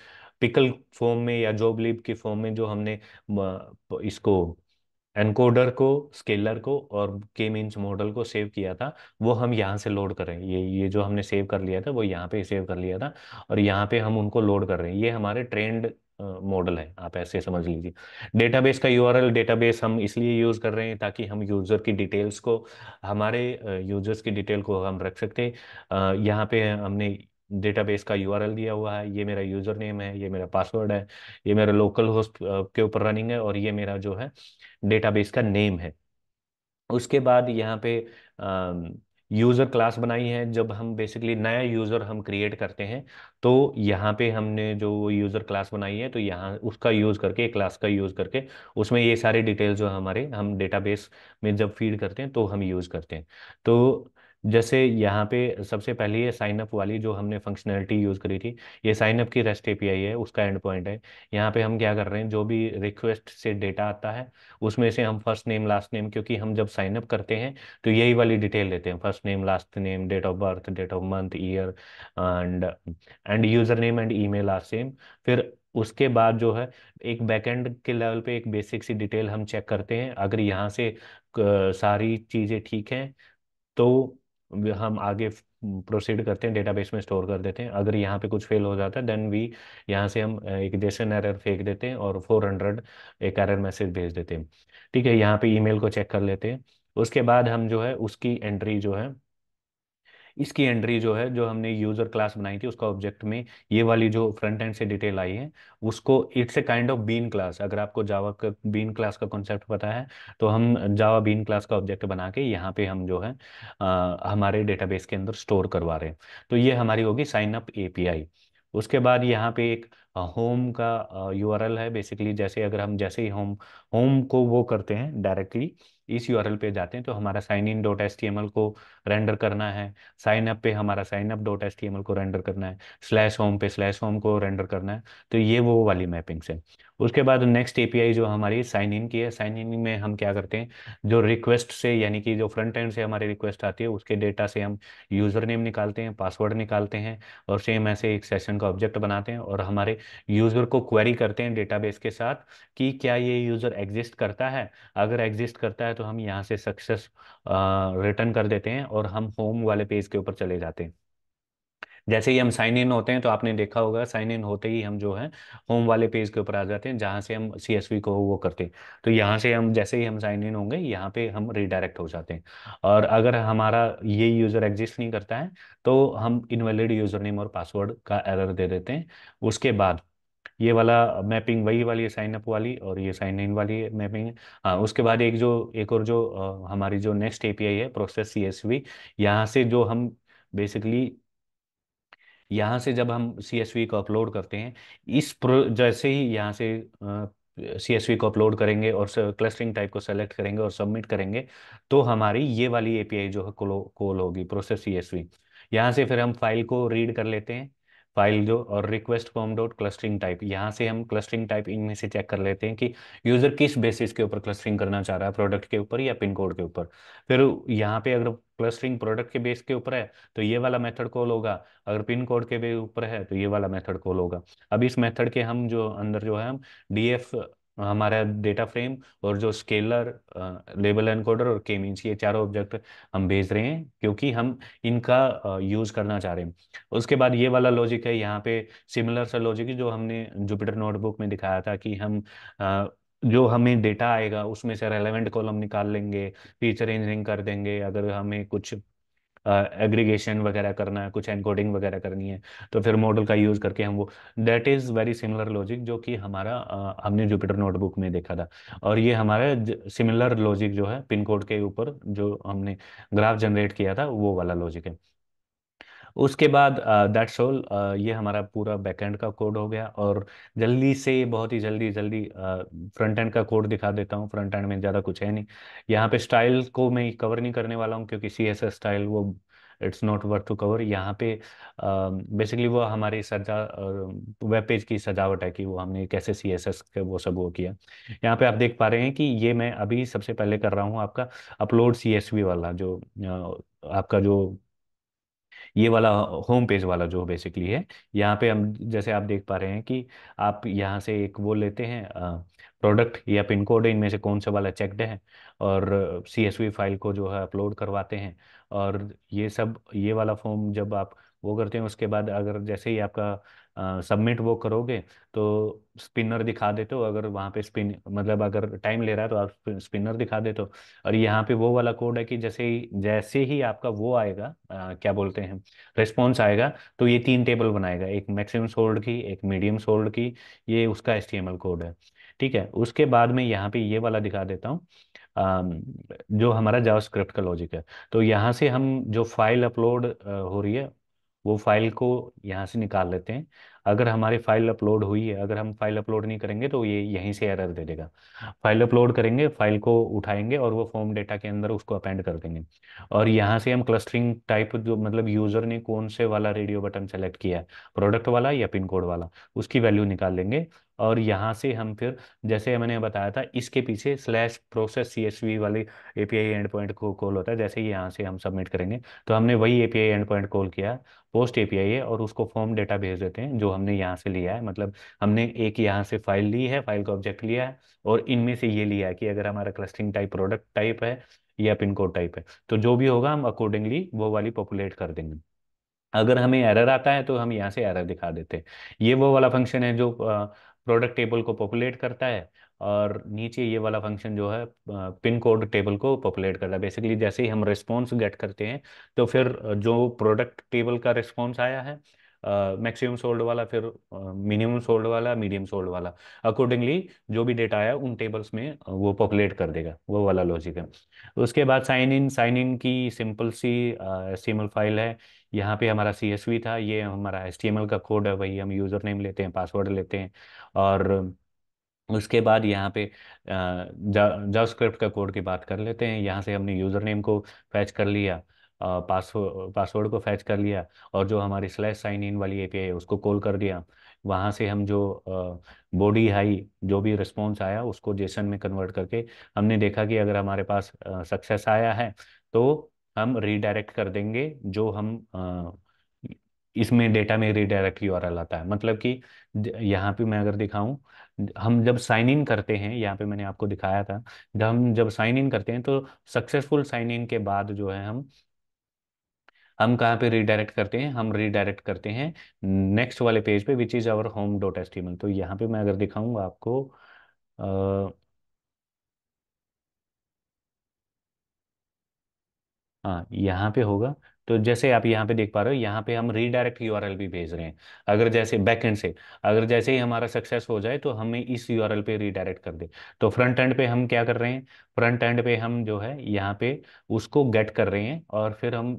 पिकल फॉर्म में या जॉब लिब की फॉर्म में जो हमने इसको एनकोडर को स्केलर को और के मीन्स मॉडल को सेव किया था वो हम यहाँ से लोड कर रहे हैं ये ये जो हमने सेव कर लिया था वो यहाँ पे सेव कर लिया था और यहाँ पे हम उनको लोड कर रहे हैं ये हमारे ट्रेंड मॉडल है आप ऐसे समझ लीजिए डेटाबेस का यूआरएल डेटाबेस हम इसलिए यूज़ कर रहे हैं ताकि हम यूज़र की डिटेल्स को हमारे यूजर्स की डिटेल को हम रख सकते हैं यहाँ पे हमने डेटाबेस का यूआरएल दिया हुआ है ये मेरा यूज़र नेम है ये मेरा पासवर्ड है ये मेरा लोकल होस्ट के ऊपर रनिंग है और ये मेरा जो है डेटाबेस का नेम है उसके बाद यहाँ पे यूज़र क्लास बनाई है जब हम बेसिकली नया यूज़र हम क्रिएट करते हैं तो यहाँ पे हमने जो यूज़र क्लास बनाई है तो यहाँ उसका यूज़ करके क्लास का यूज़ करके उसमें ये सारे डिटेल जो हमारे हम डेटाबेस में जब फीड करते हैं तो हम यूज़ करते हैं तो जैसे यहाँ पे सबसे पहले ये साइन अप वाली जो हमने फंक्शनैलिटी यूज़ करी थी ये साइन अप की रेस्ट एपीआई है उसका एंड पॉइंट है यहाँ पे हम क्या कर रहे हैं जो भी रिक्वेस्ट से डेटा आता है उसमें से हम फर्स्ट नेम लास्ट नेम क्योंकि हम जब साइन अप करते हैं तो यही वाली डिटेल लेते हैं first name last name date of birth date of month year and and user name and email are same फिर उसके बाद जो है एक बैकएंड के लेवल पे एक बेसिक सी डिटेल हम चेक करते हैं अगर यहाँ से सारी चीज़ें ठीक हैं तो हम आगे प्रोसीड करते हैं डेटाबेस में स्टोर कर देते हैं अगर यहाँ पे कुछ फेल हो जाता है देन वी यहाँ से हम एक जैसन एरर फेंक देते हैं और 400 एक एरर मैसेज भेज देते हैं ठीक है यहाँ पे ईमेल को चेक कर लेते हैं उसके बाद हम जो है उसकी एंट्री जो है इसकी एंट्री जो है जो हमने यूजर क्लास बनाई थी उसका ऑब्जेक्ट में ये वाली जो फ्रंट एंड से डिटेल आई है उसको it's a kind of bean class अगर आपको जावा का बीन क्लास का कॉन्सेप्ट पता है तो हम जावा बीन क्लास का ऑब्जेक्ट बना के यहाँ पे हम जो है आ, हमारे डेटाबेस के अंदर स्टोर करवा रहे हैं तो ये हमारी होगी साइन अप ए उसके बाद यहाँ पे एक होम का यू है बेसिकली जैसे अगर हम जैसे ही होम होम को वो करते हैं डायरेक्टली इस यूआरएल पे जाते हैं तो हमारा sign in dot S T M L को रेंडर करना है साइन अप पे हमारा sign up dot S T M L को रेंडर करना है स्लैश होम पे स्लैश होम को रेंडर करना है तो ये वो वाली मैपिंग्स से उसके बाद नेक्स्ट एपीआई जो हमारी साइन इन की है साइन इन में हम क्या करते हैं जो रिक्वेस्ट से यानी कि जो फ्रंट एंड से हमारी रिक्वेस्ट आती है उसके डेटा से हम यूज़र नेम निकालते हैं पासवर्ड निकालते हैं और सेम ऐसे एक सेशन का ऑब्जेक्ट बनाते हैं और हमारे यूज़र को क्वेरी करते हैं डेटाबेस के साथ कि क्या ये यूज़र एग्जिस्ट करता है अगर एग्जिस्ट करता है तो हम यहाँ से सक्सेस रिटर्न कर देते हैं और हम होम वाले पेज के ऊपर चले जाते हैं जैसे ही हम साइन इन होते हैं तो आपने देखा होगा साइन इन होते ही हम जो है होम वाले पेज के ऊपर आ जाते हैं जहाँ से हम सी को वो करते हैं तो यहाँ से हम जैसे ही हम साइन इन होंगे यहाँ पे हम रिडायरेक्ट हो जाते हैं और अगर हमारा ये यूज़र एग्जिस्ट नहीं करता है तो हम इनवैलिड यूज़र नेम और पासवर्ड का एरर दे देते हैं उसके बाद ये वाला मैपिंग वही वाली है साइन अप वाली और ये साइन इन वाली मैपिंग है हाँ उसके बाद एक जो एक और जो आ, हमारी जो नेक्स्ट एपीआई है प्रोसेस सी एस वी यहाँ से जो हम बेसिकली यहाँ से जब हम सी एस वी को अपलोड करते हैं इस प्रो जैसे ही यहाँ से आ, सी एस वी को अपलोड करेंगे और क्लस्टरिंग टाइप को सेलेक्ट करेंगे और सबमिट करेंगे तो हमारी ये वाली एपीआई जो है कॉल होगी प्रोसेस सी एस वी यहाँ से फिर हम फाइल को रीड कर लेते हैं फाइल जो और request form dot clustering type यहाँ से हम क्लस्टरिंग टाइप इनमें से चेक कर लेते हैं कि यूज़र किस बेसिस के ऊपर क्लस्टरिंग करना चाह रहा है प्रोडक्ट के ऊपर या पिन कोड के ऊपर फिर यहाँ पे अगर क्लस्टरिंग प्रोडक्ट के बेस के ऊपर है तो ये वाला मेथड कॉल होगा अगर पिन कोड के ऊपर है तो ये वाला मेथड कॉल होगा अब इस मेथड के हम जो अंदर जो है हम डी हमारा डेटा फ्रेम और जो स्केलर लेबल एनकोडर और के मीन्स ये चारों ऑब्जेक्ट हम भेज रहे हैं क्योंकि हम इनका यूज़ करना चाह रहे हैं उसके बाद ये वाला लॉजिक है यहाँ पे सिमिलर सा लॉजिक जो हमने जुपिटर नोटबुक में दिखाया था कि हम जो हमें डेटा आएगा उसमें से रेलेवेंट कॉलम निकाल लेंगे फीचर रेंजरिंग कर देंगे अगर हमें कुछ एग्रीगेशन वगैरह करना है कुछ एनकोडिंग वगैरह करनी है तो फिर मॉडल का यूज़ करके हम वो that is very similar logic जो कि हमारा uh, हमने जुपिटर नोटबुक में देखा था और ये हमारा सिमिलर लॉजिक जो है पिन कोड के ऊपर जो हमने ग्राफ जनरेट किया था वो वाला लॉजिक है उसके बाद दैट्स ऑल ये हमारा पूरा बैकएंड का कोड हो गया और जल्दी से बहुत ही जल्दी जल्दी फ्रंट एंड का कोड दिखा देता हूँ फ्रंट एंड में ज़्यादा कुछ है नहीं यहाँ पे स्टाइल को मैं कवर नहीं करने वाला हूँ क्योंकि सी एस एस स्टाइल वो it's not worth to cover यहाँ पे बेसिकली uh, वो हमारी सजा वेब पेज की सजावट है कि वो हमने कैसे सी एस एस वो सब वो किया यहाँ पे आप देख पा रहे हैं कि ये मैं अभी सबसे पहले कर रहा हूँ आपका अपलोड सी एस वी वाला जो uh, आपका जो ये वाला होम पेज वाला जो बेसिकली है यहाँ पे हम जैसे आप देख पा रहे हैं कि आप यहाँ से एक वो लेते हैं प्रोडक्ट या पिन कोड इनमें से कौन सा वाला चेकड है और सी फाइल को जो है अपलोड करवाते हैं और ये सब ये वाला फॉर्म जब आप वो करते हैं उसके बाद अगर जैसे ही आपका सबमिट वो करोगे तो स्पिनर दिखा देते हो अगर वहाँ पे स्पिन मतलब अगर टाइम ले रहा है तो आप स्पिनर दिखा देते हो और यहाँ पे वो वाला कोड है कि जैसे ही जैसे ही आपका वो आएगा आ, क्या बोलते हैं रिस्पॉन्स आएगा तो ये तीन टेबल बनाएगा एक मैक्सिमम सोल्ड की एक मीडियम सोल्ड की ये उसका एस कोड है ठीक है उसके बाद में यहाँ पे ये वाला दिखा देता हूँ जो हमारा जावा का लॉजिक है तो यहाँ से हम जो फाइल अपलोड हो रही है वो फाइल को यहाँ से निकाल लेते हैं अगर हमारी फाइल अपलोड हुई है अगर हम फाइल अपलोड नहीं करेंगे तो ये यहीं से एरर दे देगा फाइल अपलोड करेंगे फाइल को उठाएंगे और वो फॉर्म डेटा के अंदर उसको अपेंड कर देंगे और यहाँ से हम क्लस्टरिंग टाइप जो मतलब यूजर ने कौन से वाला रेडियो बटन सेलेक्ट किया है प्रोडक्ट वाला या पिन कोड वाला उसकी वैल्यू निकाल लेंगे और यहाँ से हम फिर जैसे मैंने बताया था इसके पीछे slash process C P API end point को कॉल होता है जैसे ही यहाँ से हम सबमिट करेंगे तो हमने वही एपीआई एंड पॉइंट कॉल किया पोस्ट एपीआई है और उसको फॉर्म डेटा भेज देते हैं जो हमने यहाँ से लिया है मतलब हमने एक यहाँ से फाइल ली है फाइल का ऑब्जेक्ट लिया है और इनमें से ये लिया है कि अगर हमारा क्लस्टरिंग टाइप प्रोडक्ट टाइप है या पिन कोड टाइप है तो जो भी होगा हम अकॉर्डिंगली वो वाली पॉपुलेट कर देंगे अगर हमें एरर आता है तो हम यहाँ से एरर दिखा देते हैं ये वो वाला फंक्शन है जो आ, प्रोडक्ट टेबल को पॉपुलेट करता है और नीचे ये वाला फंक्शन जो है पिन कोड टेबल को पॉपुलेट करता है बेसिकली जैसे ही हम रिस्पॉन्स गेट करते हैं तो फिर जो प्रोडक्ट टेबल का रिस्पॉन्स आया है मैक्सिमम uh, सोल्ड वाला फिर मिनिमम सोल्ड वाला मीडियम सोल्ड वाला अकॉर्डिंगली जो भी डेटा आया उन टेबल्स में वो पॉपुलेट कर देगा वो वाला लॉजिक है उसके बाद साइन इन साइन इन की सिंपल सी uh, फाइल है यहाँ पे हमारा सी था ये हमारा एस का कोड है वही हम यूज़र नेम लेते हैं पासवर्ड लेते हैं और उसके बाद यहाँ पे जावा स्क्रिप्ट का कोड की बात कर लेते हैं यहाँ से हमने यूज़र नेम को फैच कर लिया पासवर्ड पासवर्ड को फैच कर लिया और जो हमारी स्लैश साइन इन वाली आई है उसको कॉल कर दिया वहाँ से हम जो बॉडी हाई जो भी रिस्पॉन्स आया उसको जेसन में कन्वर्ट करके हमने देखा कि अगर हमारे पास सक्सेस आया है तो हम रीडायरेक्ट कर देंगे जो हम इसमें डेटा में रीडायरेक्ट यू आता है मतलब कि यहाँ पे मैं अगर दिखाऊं हम जब साइन इन करते हैं यहाँ पे मैंने आपको दिखाया था जब हम जब साइन इन करते हैं तो सक्सेसफुल साइन इन के बाद जो है हम हम कहाँ पे रीडायरेक्ट करते हैं हम रीडायरेक्ट करते हैं नेक्स्ट वाले पेज पे which is our home dot S तो यहाँ पे मैं अगर दिखाऊंगा आपको आ, हाँ यहाँ पे होगा तो जैसे आप यहाँ पे देख पा रहे हो यहाँ पे हम रीडायरेक्ट यू भी भेज रहे हैं अगर जैसे बैकएंड से अगर जैसे ही हमारा सक्सेस हो जाए तो हमें इस यू पे रीडायरेक्ट कर दे तो फ्रंट एंड पे हम क्या कर रहे हैं फ्रंट एंड पे हम जो है यहाँ पे उसको गेट कर रहे हैं और फिर हम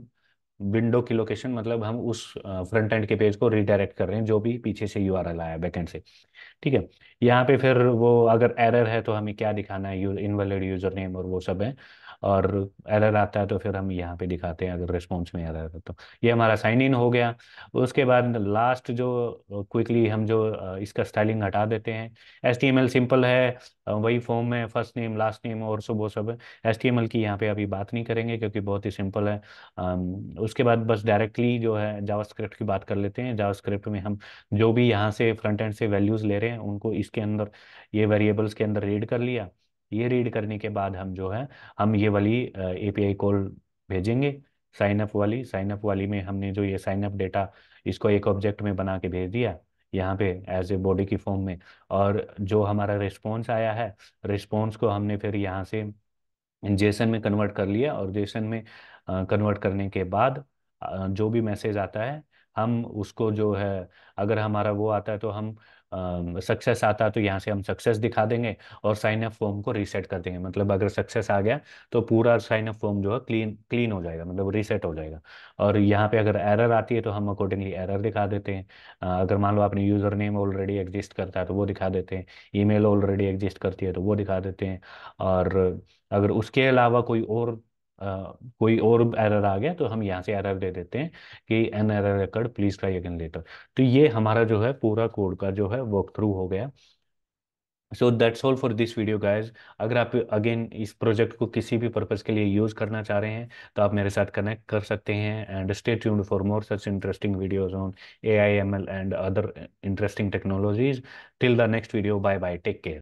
विंडो की लोकेशन मतलब हम उस फ्रंट एंड के पेज को रीडायरेक्ट कर रहे हैं जो भी पीछे से यू आया बैकेंड से ठीक है यहाँ पे फिर वो अगर एरर है तो हमें क्या दिखाना है इनवेलिड यूजर नेम और वो सब है और एरर आता है तो फिर हम यहाँ पे दिखाते हैं अगर रिस्पॉन्स में एरर है तो ये हमारा साइन इन हो गया उसके बाद लास्ट जो क्विकली हम जो इसका स्टाइलिंग हटा देते हैं एस सिंपल है वही फॉर्म में फर्स्ट नेम लास्ट नेम और सब वो सब एस की यहाँ पे अभी बात नहीं करेंगे क्योंकि बहुत ही सिंपल है उसके बाद बस डायरेक्टली जो है जावास्क्रिप्ट की बात कर लेते हैं जावास्क्रिप्ट में हम जो भी यहाँ से फ्रंट एंड से वैल्यूज़ ले रहे हैं उनको इसके अंदर ये वेरिएबल्स के अंदर रीड कर लिया ये रीड करने के बाद हम जो है हम ये वाली एपीआई कॉल भेजेंगे साइन अप वाली साइन अप वाली में हमने जो ये साइन अप डेटा इसको एक ऑब्जेक्ट में बना के भेज दिया यहाँ पे एज ए बॉडी की फॉर्म में और जो हमारा रिस्पॉन्स आया है रिस्पॉन्स को हमने फिर यहाँ से जेसन में कन्वर्ट कर लिया और जेसन में कन्वर्ट करने के बाद जो भी मैसेज आता है हम उसको जो है अगर हमारा वो आता है तो हम सक्सेस आता है तो यहाँ से हम सक्सेस दिखा देंगे और साइन अप फॉर्म को रीसेट कर देंगे मतलब अगर सक्सेस आ गया तो पूरा साइन अप फॉर्म जो है क्लीन क्लीन हो जाएगा मतलब रीसेट हो जाएगा और यहाँ पे अगर एरर आती है तो हम अकॉर्डिंगली एरर दिखा देते हैं अगर मान लो आपने यूज़र नेम ऑलरेडी एग्जिस्ट करता है तो वो दिखा देते हैं ई ऑलरेडी एग्जिस्ट करती है तो वो दिखा देते हैं और अगर उसके अलावा कोई और कोई और एरर आ गया तो हम यहाँ से एरर दे देते हैं कि an error record please try again later तो ये हमारा जो है पूरा कोड का जो है वर्क थ्रू हो गया so that's all for this video guys अगर आप अगेन इस प्रोजेक्ट को किसी भी पर्पज़ के लिए यूज़ करना चाह रहे हैं तो आप मेरे साथ कनेक्ट कर सकते हैं and stay tuned for more such interesting videos on A I M L and other interesting technologies till the next video bye bye take care